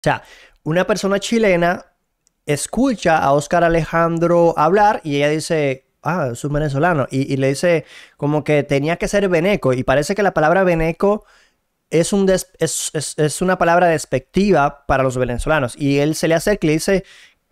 O sea, una persona chilena escucha a Oscar Alejandro hablar y ella dice, ah, es un venezolano. Y, le dice como que tenía que ser veneco. Y parece que la palabra veneco es, una palabra despectiva para los venezolanos. Y él se le acerca y le dice,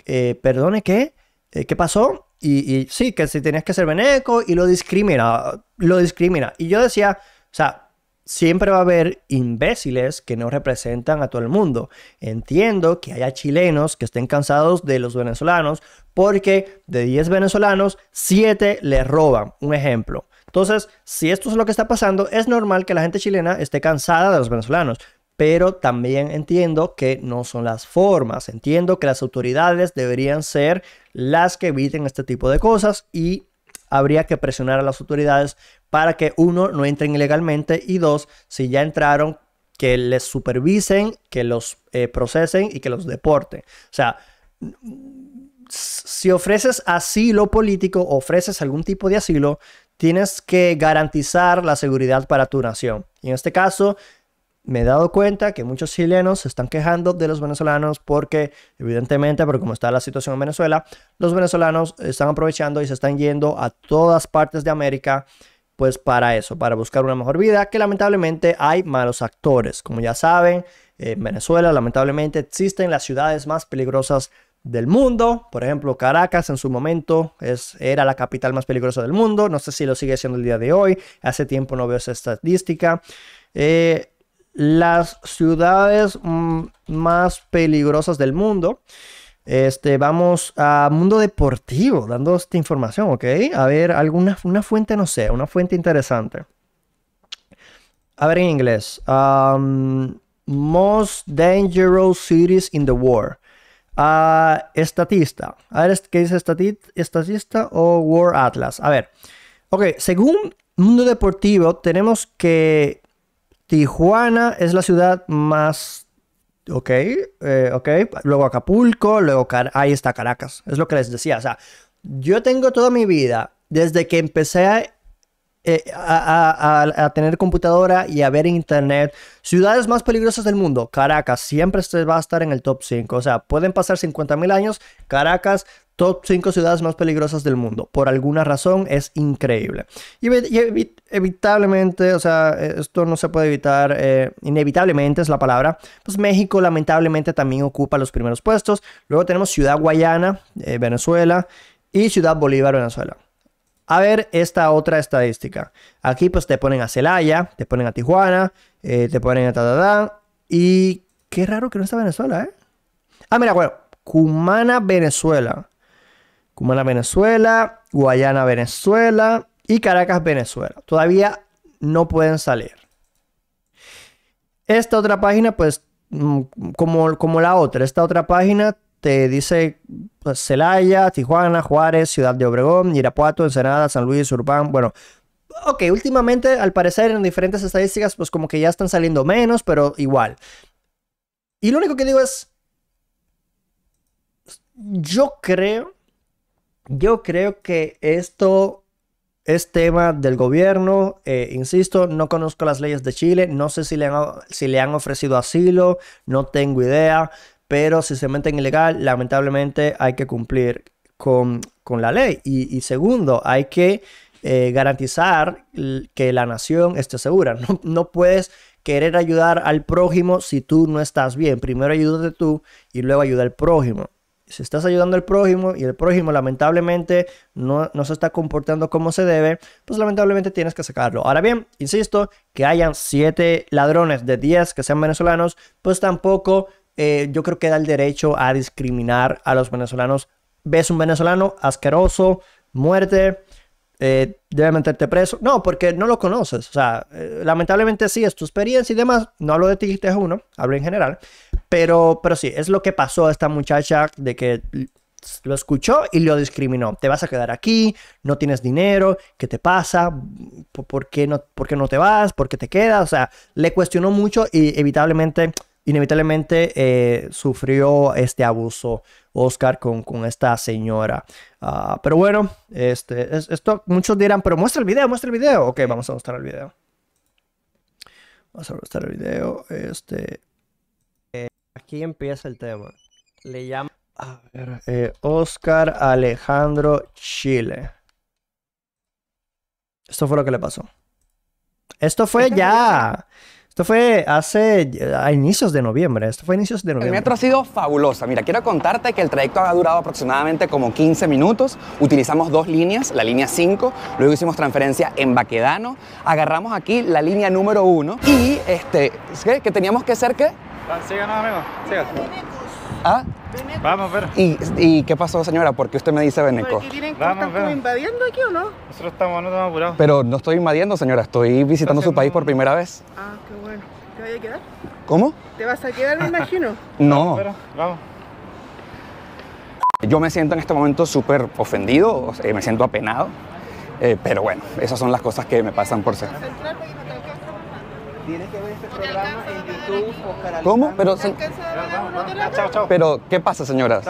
eh, perdone, ¿qué? Eh, ¿Qué pasó? Y, sí, que si tenías que ser veneco y lo discrimina, lo discrimina. Y yo decía, o sea, siempre va a haber imbéciles que no representan a todo el mundo. Entiendo que haya chilenos que estén cansados de los venezolanos porque de 10 venezolanos, 7 les roban. Un ejemplo. Entonces, si esto es lo que está pasando, es normal que la gente chilena esté cansada de los venezolanos. Pero también entiendo que no son las formas. Entiendo que las autoridades deberían ser las que eviten este tipo de cosas y habría que presionar a las autoridades para que uno no entren ilegalmente y dos, si ya entraron, que les supervisen, que los eh, procesen y que los deporten. O sea, si ofreces asilo político, ofreces algún tipo de asilo, tienes que garantizar la seguridad para tu nación. Y en este caso, me he dado cuenta que muchos chilenos se están quejando de los venezolanos porque, evidentemente, pero como está la situación en Venezuela, los venezolanos están aprovechando y se están yendo a todas partes de América, pues para eso, para buscar una mejor vida, que lamentablemente hay malos actores. Como ya saben, en Venezuela lamentablemente existen las ciudades más peligrosas del mundo. Por ejemplo, Caracas en su momento es, era la capital más peligrosa del mundo. No sé si lo sigue siendo el día de hoy. Hace tiempo no veo esa estadística. Eh, las ciudades mm, más peligrosas del mundo. Este, vamos a Mundo Deportivo, dando esta información, ¿ok? A ver, alguna una fuente, no sé, una fuente interesante. A ver en inglés. Um, most dangerous cities in the world. Ah, estatista. A ver, ¿qué dice estatista o War Atlas? A ver. Ok, según Mundo Deportivo, tenemos que Tijuana es la ciudad más... Ok, eh, Luego Acapulco, luego ahí está Caracas. Es lo que les decía. O sea, yo tengo toda mi vida, desde que empecé a eh, a, tener computadora y a ver internet. Ciudades más peligrosas del mundo. Caracas siempre va a estar en el top 5. O sea, pueden pasar 50.000 años. Caracas, top 5 ciudades más peligrosas del mundo. Por alguna razón es increíble. Y, evitablemente, o sea, esto no se puede evitar. Eh, inevitablemente es la palabra. Pues México lamentablemente también ocupa los primeros puestos. Luego tenemos Ciudad Guayana, eh, Venezuela. Y Ciudad Bolívar, Venezuela. A ver esta otra estadística. Aquí pues te ponen a Celaya, te ponen a Tijuana, eh, te ponen a Tatadán. Y qué raro que no está Venezuela, ¿eh? Ah, mira, bueno, Cumana, Venezuela. Cumana, Venezuela, Guayana, Venezuela y Caracas, Venezuela. Todavía no pueden salir. Esta otra página, pues, mm, como, como la otra, esta otra página te dice pues, Celaya, Tijuana, Juárez, Ciudad de Obregón, Irapuato, Ensenada, San Luis, Urbán. Bueno, ok, últimamente al parecer en diferentes estadísticas pues como que ya están saliendo menos, pero igual. Y lo único que digo es, yo creo, yo creo que esto es tema del gobierno. Eh, insisto, no conozco las leyes de Chile, no sé si le han, si le han ofrecido asilo, no tengo idea pero si se meten ilegal, lamentablemente hay que cumplir con, con la ley. Y, segundo, hay que eh, garantizar que la nación esté segura. No, puedes querer ayudar al prójimo si tú no estás bien. Primero ayúdate tú y luego ayuda al prójimo si estás ayudando al prójimo y el prójimo lamentablemente no, se está comportando como se debe, pues lamentablemente tienes que sacarlo. Ahora bien, insisto, que hayan siete ladrones de 10 que sean venezolanos, pues tampoco eh, yo creo que da el derecho a discriminar a los venezolanos. Ves un venezolano asqueroso, muerte, eh, debe meterte preso. No, porque no lo conoces. O sea, eh, lamentablemente sí, es tu experiencia y demás. No hablo de ti, es uno, hablo en general. Pero, pero sí, es lo que pasó a esta muchacha de que lo escuchó y lo discriminó. Te vas a quedar aquí, no tienes dinero, ¿qué te pasa? ¿Por, qué, no, por qué no te vas? ¿Por qué te quedas? O sea, le cuestionó mucho y evitablemente inevitablemente eh, sufrió este abuso Oscar con, esta señora. Ah, pero bueno, este, esto muchos dirán, pero muestra el video, muestra el video. Ok, vamos a mostrar el video. Vamos a mostrar el video. Este, eh, aquí empieza el tema. Le llama... A eh, Oscar Alejandro Chile. Esto fue lo que le pasó. Esto fue ya. Esto fue hace a inicios de noviembre. Esto fue a inicios de noviembre. El metro ha sido fabulosa. Mira, quiero contarte que el trayecto ha durado aproximadamente como 15 minutos. Utilizamos dos líneas, la línea 5, luego hicimos transferencia en Baquedano, agarramos aquí la línea número 1 y este, ¿qué? ¿Que teníamos que hacer qué? Síganos, amigos. Síganos. ¿Ah? Vamos, pero. ¿Y, ¿Y qué pasó, señora? ¿Por qué usted me dice Beneco? tienen Vamos, estar como invadiendo aquí o no? Nosotros estamos, no estamos apurados. Pero no estoy invadiendo, señora. Estoy visitando su país por primera vez. Ah, qué bueno. ¿Te vas a quedar? ¿Cómo? ¿Te vas a quedar, me imagino? No. Vamos, vamos. Yo me siento en este momento súper ofendido, me siento apenado, eh, pero bueno, esas son las cosas que me pasan por ser. Tienes este ¿Cómo? Pero, Pero, ¿qué pasa, señoras?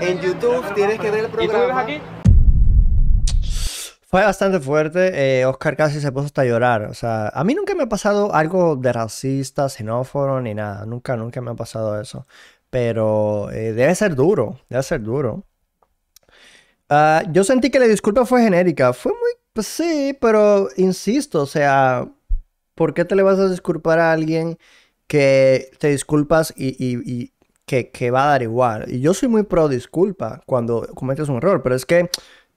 En YouTube tienes que ver el programa. aquí? Fue bastante fuerte. Eh, Oscar casi se puso hasta llorar. O sea, a mí nunca me ha pasado algo de racista, xenófobo ni nada. Nunca, nunca me ha pasado eso. Pero eh, debe ser duro. Debe ser duro. Ah, yo sentí que la disculpa fue genérica. Fue muy. Pues sí, pero insisto, o sea, ¿Por qué te le vas a disculpar a alguien que te disculpas y, que, va a dar igual? Y yo soy muy pro disculpa cuando cometes un error, pero es que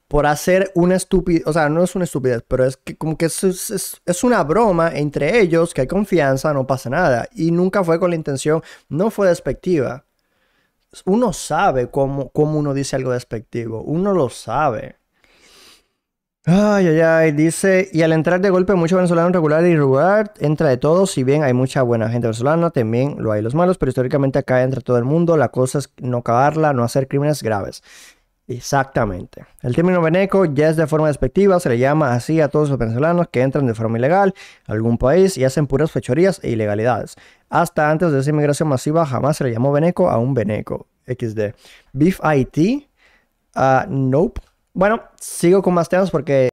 por hacer una estupidez, o sea, no es una estupidez, pero es que como que es, una broma entre ellos, que hay confianza, no pasa nada. Y nunca fue con la intención, no fue despectiva. Uno sabe cómo, cómo uno dice algo despectivo, uno lo sabe. Ay, ay, ay, dice, y al entrar de golpe muchos venezolanos regular y regular, entra de todos, si bien hay mucha buena gente venezolana, también lo hay los malos, pero históricamente acá entra todo el mundo, la cosa es no cagarla, no hacer crímenes graves. Exactamente. El término veneco ya es de forma despectiva, se le llama así a todos los venezolanos que entran de forma ilegal a algún país y hacen puras fechorías e ilegalidades. Hasta antes de esa inmigración masiva jamás se le llamó veneco a un veneco. XD. Beef IT, ah, nope. Bueno, sigo con más temas porque